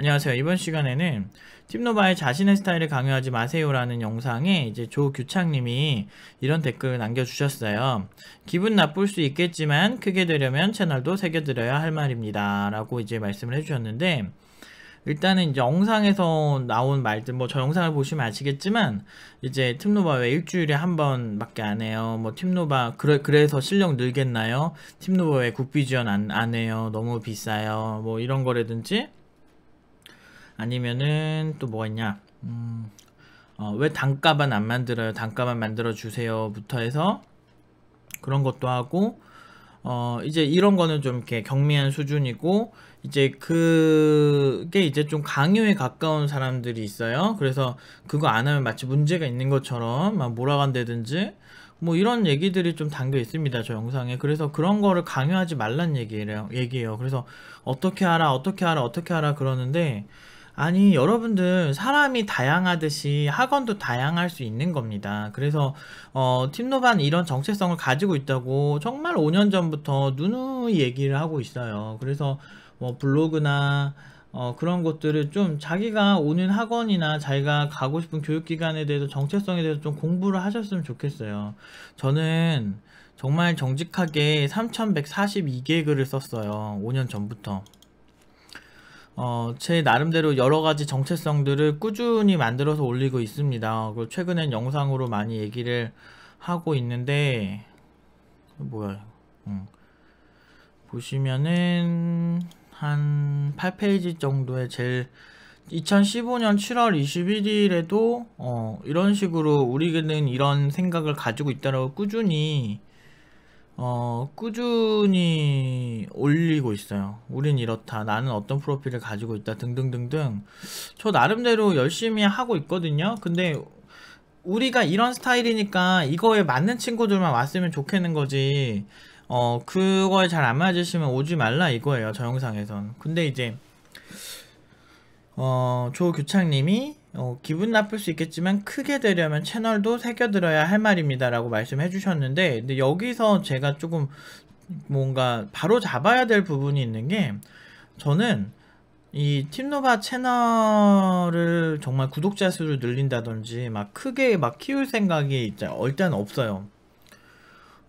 안녕하세요. 이번 시간에는 팀노바의 자신의 스타일을 강요하지 마세요라는 영상에 이제 조규창님이 이런 댓글 남겨주셨어요. 기분 나쁠 수 있겠지만 크게 되려면 채널도 새겨드려야 할 말입니다. 라고 이제 말씀을 해주셨는데 일단은 이제 영상에서 나온 말들 뭐 저 영상을 보시면 아시겠지만 이제 팀노바왜 일주일에 한 번밖에 안 해요 뭐 팁노바 그래, 그래서 실력 늘겠나요 팀노바왜 국비 지원 안, 안 해요 너무 비싸요 뭐 이런 거라든지 아니면은 또 뭐가 있냐 음, 어, 왜 단가만 안 만들어요 단가만 만들어 주세요 부터 해서 그런 것도 하고 어, 이제 이런 거는 좀 이렇게 경미한 수준이고 이제 그게 이제 좀 강요에 가까운 사람들이 있어요 그래서 그거 안 하면 마치 문제가 있는 것처럼 막 몰아간다든지 뭐 이런 얘기들이 좀 담겨 있습니다 저 영상에 그래서 그런 거를 강요하지 말란 얘기예요 얘기예요 그래서 어떻게 하라 어떻게 하라 어떻게 하라 그러는데 아니 여러분들 사람이 다양하듯이 학원도 다양할 수 있는 겁니다 그래서 어, 팀노반 이런 정체성을 가지고 있다고 정말 5년 전부터 누누이 얘기를 하고 있어요 그래서 뭐 블로그나 어, 그런 것들을 좀 자기가 오는 학원이나 자기가 가고 싶은 교육기관에 대해서 정체성에 대해서 좀 공부를 하셨으면 좋겠어요. 저는 정말 정직하게 3142개 글을 썼어요. 5년 전부터. 어, 제 나름대로 여러 가지 정체성들을 꾸준히 만들어서 올리고 있습니다. 그리고 최근엔 영상으로 많이 얘기를 하고 있는데 뭐야? 음. 보시면은 한 8페이지 정도의 제일 2015년 7월 21일에도 어, 이런 식으로 우리는 이런 생각을 가지고 있다라고 꾸준히 어, 꾸준히 올리고 있어요. 우린 이렇다. 나는 어떤 프로필을 가지고 있다. 등등등등. 저 나름대로 열심히 하고 있거든요. 근데 우리가 이런 스타일이니까 이거에 맞는 친구들만 왔으면 좋겠는 거지. 어, 그거에 잘 안 맞으시면 오지 말라 이거예요. 저 영상에선. 근데 이제 어, 조규창님이 어, 기분 나쁠 수 있겠지만 크게 되려면 채널도 새겨들어야 할 말입니다 라고 말씀해 주셨는데 근데 여기서 제가 조금 뭔가 바로 잡아야 될 부분이 있는 게 저는 이 팀노바 채널을 정말 구독자 수를 늘린다든지 막 크게 막 키울 생각이 일단 없어요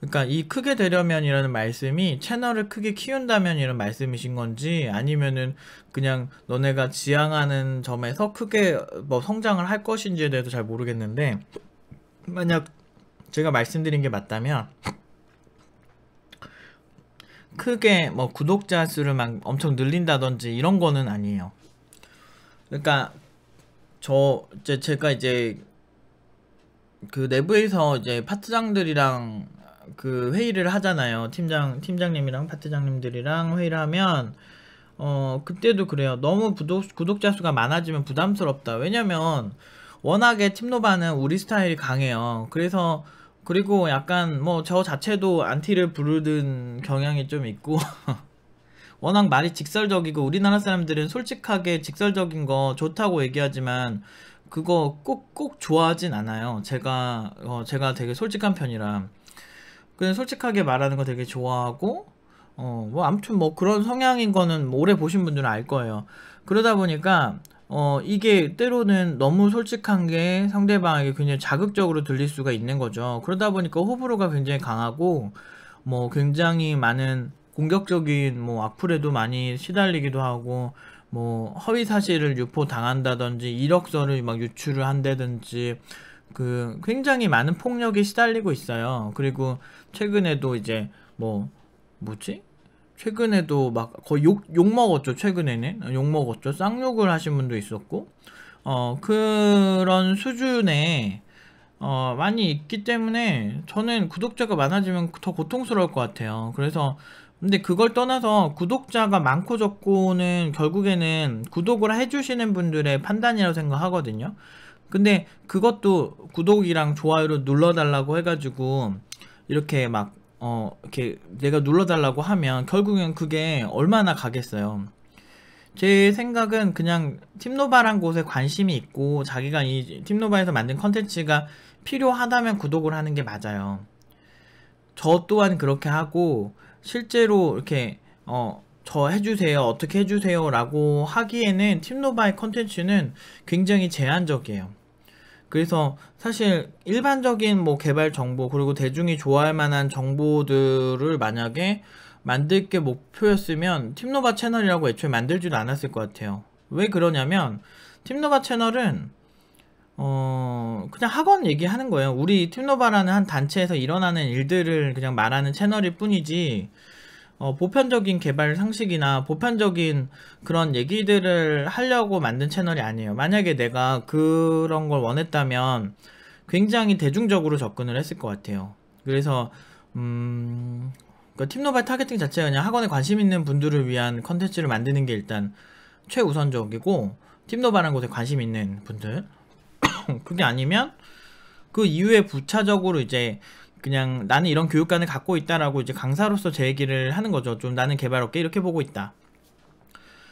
그러니까 이 크게 되려면이라는 말씀이 채널을 크게 키운다면 이런 말씀이신 건지 아니면은 그냥 너네가 지향하는 점에서 크게 뭐 성장을 할 것인지에 대해서 잘 모르겠는데 만약 제가 말씀드린 게 맞다면 크게 뭐 구독자 수를 막 엄청 늘린다든지 이런 거는 아니에요. 그러니까 저 이제 제가 이제 그 내부에서 이제 파트장들이랑 그 회의를 하잖아요. 팀장 팀장님이랑 파트장님들이랑 회의를 하면 어 그때도 그래요. 너무 구독 구독자 수가 많아지면 부담스럽다. 왜냐면 워낙에 팀노바는 우리 스타일이 강해요. 그래서 그리고 약간 뭐 저 자체도 안티를 부르는 경향이 좀 있고 워낙 말이 직설적이고 우리나라 사람들은 솔직하게 직설적인 거 좋다고 얘기하지만 그거 꼭 꼭 좋아하진 않아요. 제가 어, 제가 되게 솔직한 편이라 그냥 솔직하게 말하는 거 되게 좋아하고 어 뭐 아무튼 뭐 그런 성향인 거는 뭐 오래 보신 분들은 알 거예요. 그러다 보니까 어 이게 때로는 너무 솔직한 게 상대방에게 굉장히 자극적으로 들릴 수가 있는 거죠. 그러다 보니까 호불호가 굉장히 강하고 뭐 굉장히 많은 공격적인 뭐 악플에도 많이 시달리기도 하고 뭐 허위 사실을 유포 당한다든지 이력서를 막 유출을 한다든지 그 굉장히 많은 폭력에 시달리고 있어요. 그리고 최근에도 이제 뭐 뭐지? 최근에도 막 거의 욕, 욕 먹었죠. 최근에는 욕 먹었죠. 쌍욕을 하신 분도 있었고 어 그런 수준의 어, 많이 있기 때문에 저는 구독자가 많아지면 더 고통스러울 것 같아요. 그래서 근데 그걸 떠나서 구독자가 많고 적고는 결국에는 구독을 해주시는 분들의 판단이라고 생각하거든요. 근데 그것도 구독이랑 좋아요를 눌러달라고 해가지고 이렇게 막 어, 이렇게 내가 눌러달라고 하면 결국엔 그게 얼마나 가겠어요. 제 생각은 그냥 팀노바란 곳에 관심이 있고 자기가 이 팀노바에서 만든 컨텐츠가 필요하다면 구독을 하는 게 맞아요. 저 또한 그렇게 하고 실제로 이렇게 어, 저 해주세요 어떻게 해주세요 라고 하기에는 팀노바의 컨텐츠는 굉장히 제한적이에요. 그래서 사실 일반적인 뭐 개발 정보 그리고 대중이 좋아할 만한 정보들을 만약에 만들 게 목표였으면 팀노바 채널이라고 애초에 만들지도 않았을 것 같아요. 왜 그러냐면 팀노바 채널은 어 그냥 학원 얘기하는 거예요. 우리 팀노바라는 한 단체에서 일어나는 일들을 그냥 말하는 채널일 뿐이지 어, 보편적인 개발 상식이나 보편적인 그런 얘기들을 하려고 만든 채널이 아니에요. 만약에 내가 그런 걸 원했다면 굉장히 대중적으로 접근을 했을 것 같아요. 그래서 음, 그러니까 팀노발 타겟팅 자체가 그냥 학원에 관심 있는 분들을 위한 컨텐츠를 만드는 게 일단 최우선적이고 팀노바라 곳에 관심 있는 분들 그게 아니면 그 이후에 부차적으로 이제 그냥 나는 이런 교육관을 갖고 있다라고 이제 강사로서 제 얘기를 하는 거죠. 좀 나는 개발업계 이렇게 보고 있다.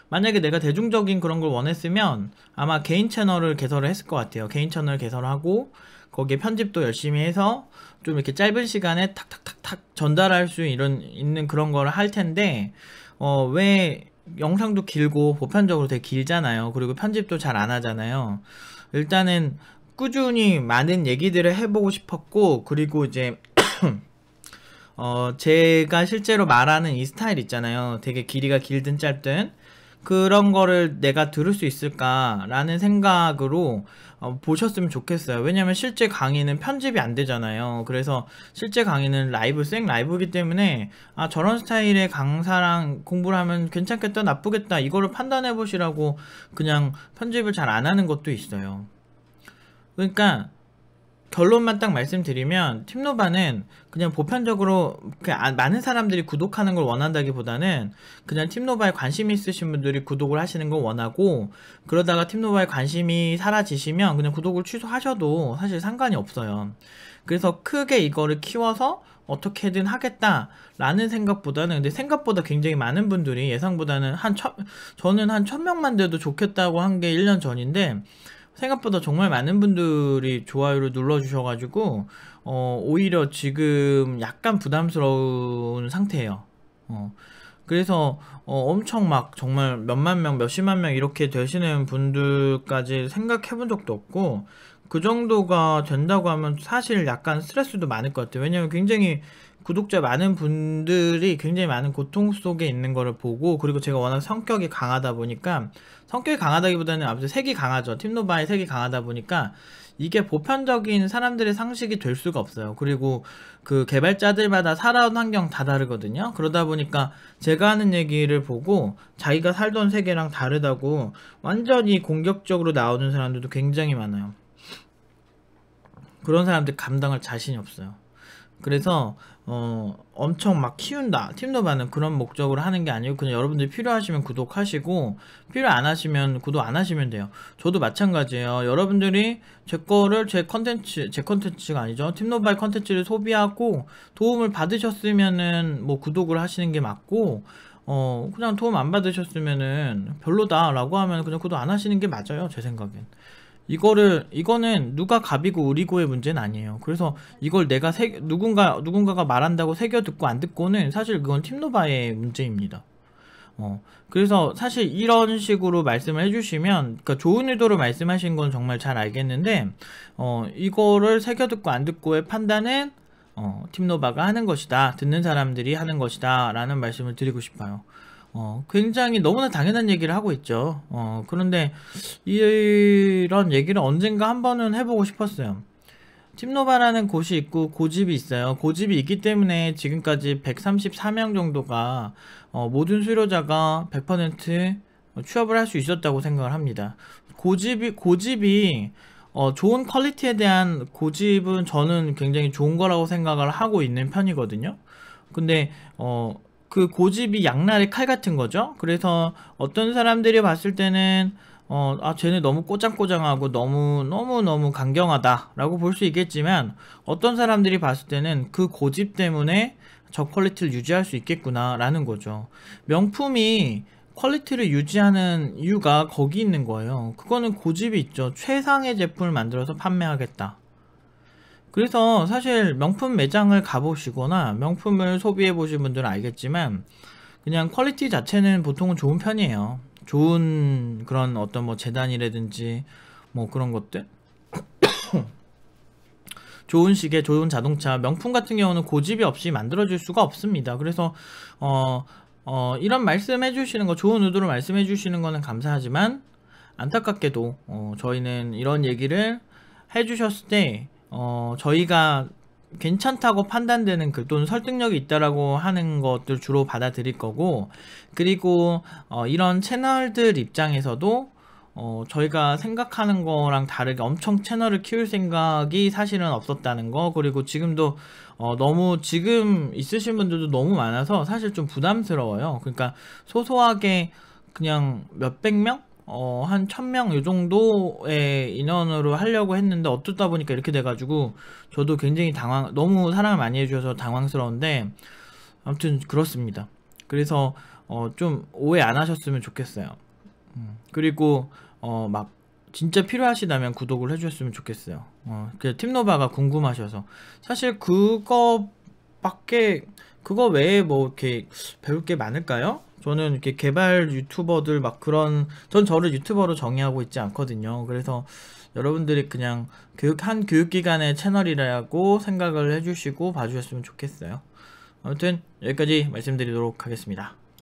만약에 내가 대중적인 그런 걸 원했으면 아마 개인 채널을 개설을 했을 것 같아요. 개인 채널 개설하고 거기에 편집도 열심히 해서 좀 이렇게 짧은 시간에 탁탁탁탁 전달할 수 이런 있는 그런 걸 할 텐데 어왜 영상도 길고 보편적으로 되게 길잖아요. 그리고 편집도 잘 안 하잖아요. 일단은 꾸준히 많은 얘기들을 해보고 싶었고 그리고 이제 어 제가 실제로 말하는 이 스타일 있잖아요 되게 길이가 길든 짧든 그런 거를 내가 들을 수 있을까라는 생각으로 어, 보셨으면 좋겠어요. 왜냐면 실제 강의는 편집이 안 되잖아요. 그래서 실제 강의는 라이브, 생 라이브이기 때문에 아, 저런 스타일의 강사랑 공부를 하면 괜찮겠다, 나쁘겠다, 이거를 판단해 보시라고 그냥 편집을 잘 안 하는 것도 있어요. 그러니까 결론만 딱 말씀드리면 팀노바는 그냥 보편적으로 아, 많은 사람들이 구독하는 걸 원한다기보다는 그냥 팀노바에 관심 이 있으신 분들이 구독을 하시는 걸 원하고 그러다가 팀노바에 관심이 사라지시면 그냥 구독을 취소하셔도 사실 상관이 없어요. 그래서 크게 이거를 키워서 어떻게든 하겠다라는 생각보다는 근데 생각보다 굉장히 많은 분들이 예상보다는 한 천, 저는 한 천명만 돼도 좋겠다고 한 게 1년 전인데 생각보다 정말 많은 분들이 좋아요를 눌러주셔가지고 어, 오히려 지금 약간 부담스러운 상태예요. 어, 그래서 어, 엄청 막 정말 몇만 명, 몇십만 명 이렇게 되시는 분들까지 생각해본 적도 없고 그 정도가 된다고 하면 사실 약간 스트레스도 많을 것 같아요. 왜냐면 굉장히 구독자 많은 분들이 굉장히 많은 고통 속에 있는 거를 보고 그리고 제가 워낙 성격이 강하다 보니까 성격이 강하다기보다는 아무튼 색이 강하죠. 팀노바의 색이 강하다 보니까 이게 보편적인 사람들의 상식이 될 수가 없어요. 그리고 그 개발자들마다 살아온 환경 다 다르거든요. 그러다 보니까 제가 하는 얘기를 보고 자기가 살던 세계랑 다르다고 완전히 공격적으로 나오는 사람들도 굉장히 많아요. 그런 사람들 감당할 자신이 없어요. 그래서 어 엄청 막 키운다 팀더바는 그런 목적으로 하는 게 아니고 그냥 여러분들이 필요하시면 구독하시고 필요 안 하시면 구독 안 하시면 돼요 저도 마찬가지예요 여러분들이 제 거를 제 컨텐츠 제 컨텐츠가 아니죠 팀노바의 컨텐츠를 소비하고 도움을 받으셨으면은 뭐 구독을 하시는 게 맞고 어 그냥 도움 안 받으셨으면은 별로다 라고 하면 그냥 구독 안 하시는 게 맞아요 제 생각엔 이거를 이거는 누가 갑이고 우리고의 문제는 아니에요. 그래서 이걸 내가 새, 누군가 누군가가 말한다고 새겨 듣고 안 듣고는 사실 그건 팀노바의 문제입니다. 어, 그래서 사실 이런 식으로 말씀을 해주시면 그러니까 좋은 의도로 말씀하신 건 정말 잘 알겠는데 어, 이거를 새겨 듣고 안 듣고의 판단은 어, 팀노바가 하는 것이다 듣는 사람들이 하는 것이다 라는 말씀을 드리고 싶어요 어, 굉장히 너무나 당연한 얘기를 하고 있죠. 어, 그런데 이런 얘기를 언젠가 한 번은 해보고 싶었어요. 팀노바라는 곳이 있고 고집이 있어요. 고집이 있기 때문에 지금까지 134명 정도가 어, 모든 수료자가 100% 취업을 할 수 있었다고 생각을 합니다. 고집이 고집이 어, 좋은 퀄리티에 대한 고집은 저는 굉장히 좋은 거라고 생각을 하고 있는 편이거든요. 근데 어, 그 고집이 양날의 칼 같은 거죠. 그래서 어떤 사람들이 봤을 때는 어, 아, 쟤네 너무 꼬장꼬장하고 너무, 너무너무 강경하다라고 볼 수 있겠지만 어떤 사람들이 봤을 때는 그 고집 때문에 저 퀄리티를 유지할 수 있겠구나라는 거죠. 명품이 퀄리티를 유지하는 이유가 거기 있는 거예요. 그거는 고집이 있죠. 최상의 제품을 만들어서 판매하겠다. 그래서 사실 명품 매장을 가보시거나 명품을 소비해 보신 분들은 알겠지만 그냥 퀄리티 자체는 보통은 좋은 편이에요. 좋은 그런 어떤 뭐 재단이라든지 뭐 그런 것들 좋은 시계, 좋은 자동차, 명품 같은 경우는 고집이 없이 만들어질 수가 없습니다. 그래서 어, 어, 이런 말씀해 주시는 거 좋은 의도로 말씀해 주시는 거는 감사하지만 안타깝게도 어, 저희는 이런 얘기를 해주셨을 때 어, 저희가 괜찮다고 판단되는 글 그 또는 설득력이 있다라고 하는 것들 주로 받아들일 거고 그리고 어, 이런 채널들 입장에서도 어, 저희가 생각하는 거랑 다르게 엄청 채널을 키울 생각이 사실은 없었다는 거 그리고 지금도 어, 너무 지금 있으신 분들도 너무 많아서 사실 좀 부담스러워요 그러니까 소소하게 그냥 몇백 명 어, 한 천명요 정도의 인원으로 하려고 했는데 어쩌다 보니까 이렇게 돼가지고 저도 굉장히 당황, 너무 사랑을 많이 해주셔서 당황스러운데 아무튼 그렇습니다. 그래서 어, 좀 오해 안 하셨으면 좋겠어요. 음, 그리고 어, 막 진짜 필요하시다면 구독을 해주셨으면 좋겠어요. 어, 그 팀노바가 궁금하셔서 사실 그거밖에 그거 외에 뭐 이렇게 배울 게 많을까요? 저는 이렇게 개발 유튜버들 막 그런 전 저를 유튜버로 정의하고 있지 않거든요. 그래서 여러분들이 그냥 교육 한 교육기관의 채널이라고 생각을 해주시고 봐주셨으면 좋겠어요. 아무튼 여기까지 말씀드리도록 하겠습니다.